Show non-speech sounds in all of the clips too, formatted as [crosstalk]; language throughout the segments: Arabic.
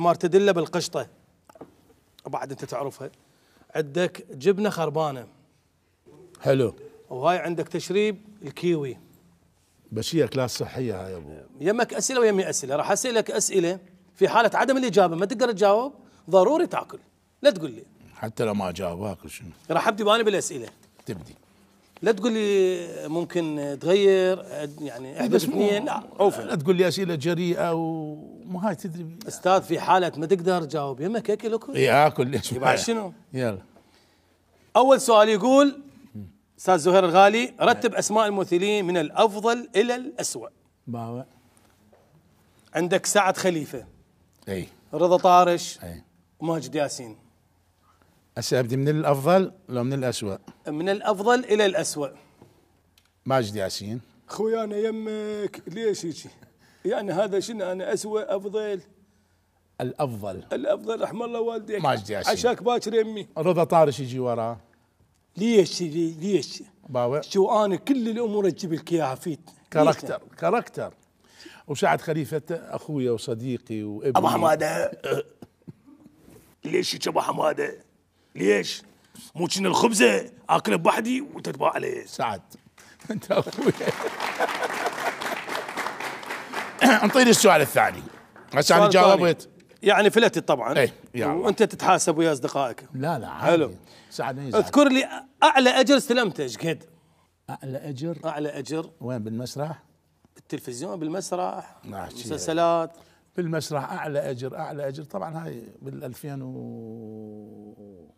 مارتديلا بالقشطه بعد انت تعرفها عندك جبنه خربانه حلو وهاي عندك تشريب الكيوي بس هي كلاس صحيه هاي ابو يمك اسئله ويمي اسئله راح اسالك اسئله في حاله عدم الاجابه ما تقدر تجاوب ضروري تاكل لا تقول لي حتى لو ما جاوبك شنو راح ابدي وانا بالاسئله تبدي لا تقول لي ممكن تغير يعني إيه، احدث اثنين لا لا تقول لي اسئله جريئه وما هاي تدري استاذ في حاله ما تقدر تجاوب يمك اكل إيه، اكل آه، ياكل ليش بعد شنو؟ يلا اول سؤال يقول استاذ زهير الغالي رتب اسماء الممثلين من الافضل الى الاسوء باوع عندك سعد خليفه اي رضا طارش اي ماجد ياسين هسه ابدي من الافضل لو من الاسوء من الافضل الى الاسوء ماجد ياسين خويا انا يمك ليش هيك يعني هذا شنو انا اسوء افضل الافضل الافضل رحم الله والديك ماجد ياسين عشاك باكر يمي رضا طارش يجي وراه ليش ليش باوع شو انا كل الامور تجيب لك اياها فيت كاركتر كاركتر وسعد خليفه اخويا وصديقي وابني ابو حماده ليش هيك ابو حماده ليش؟ مو كنا الخبزه اكله بوحدي وانت تباع عليه سعد [laughs] انت اخوي [coughs] انطيني السؤال الثاني بس انا جاوبت يعني فلتت طبعا ايه يعني. وانت تتحاسب ويا اصدقائك لا لا عادي حلو إيه، سعد اذكر لي اعلى اجر استلمته ايش قد؟ اعلى اجر اعلى اجر وين بالمسرح؟ بالتلفزيون بالمسرح مسلسلات بالمسرح اعلى اجر اعلى اجر طبعا هاي بال 2000 و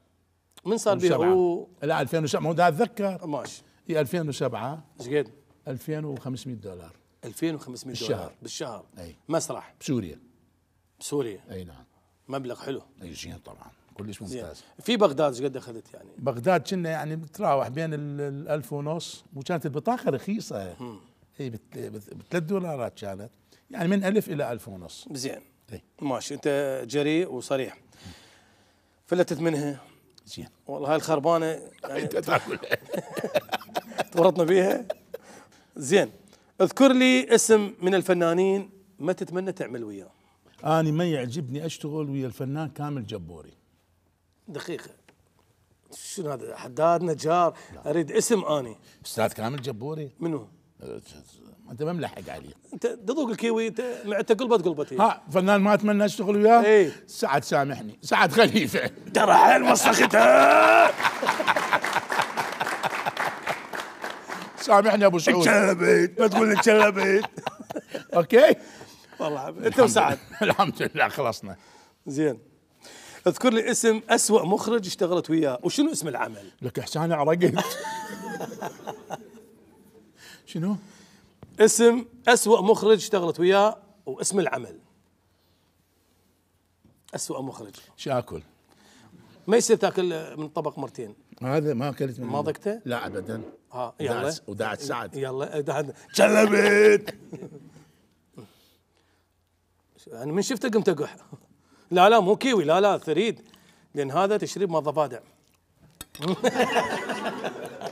من صار بيعوه؟ لا 2007 ما اتذكر ماشي 2007 إيه، ايش قد؟ 2500 دولار 2500 بالشهر. دولار بالشهر اي مسرح بسوريا بسوريا اي نعم مبلغ حلو اي زين طبعا كلش ممتاز في بغداد ايش قد اخذت يعني؟ بغداد كنا يعني بتراوح بين ال 1000 ونص وكانت البطاقه رخيصه اي بثلاث دولارات كانت يعني من 1000 الى 1000 ونص زين إيه. ماشي انت جريء وصريح فلتت منها زين والله هاي الخربانه يعني انت تاكلها تورطنا بيها زين اذكر لي اسم من الفنانين ما تتمنى تعمل وياه انا ما يعجبني اشتغل ويا الفنان كامل جبوري دقيقه شنو هذا حداد نجار لا. اريد اسم اني استاذ كامل جبوري منو ما انت ما ملحق عليه انت تذوق الكيوي انت قلبت قلبت ها فنان ما اتمنى اشتغل وياه ايه سعد سامحني سعد خليفه ترى حيل وسختها سامحني ابو سعود تشلبيت ما تقول تشلبيت اوكي والله انت وسعد الحمد لله خلصنا زين اذكر لي اسم أسوأ مخرج اشتغلت وياه وشنو اسم العمل؟ لك احسان عرقت [laughs] شنو؟ اسم أسوأ مخرج اشتغلت وياه واسم العمل أسوأ مخرج شو اكل؟ ما يصير تاكل من طبق مرتين هذا ما اكلت منه ما ضقته؟ لا ابدا ها يلا ودعت سعد يلا دعت كلمت. انا من شفته قمت اقح لا لا مو كيوي لا لا ثريد لان هذا تشريب ضفادع [laughs]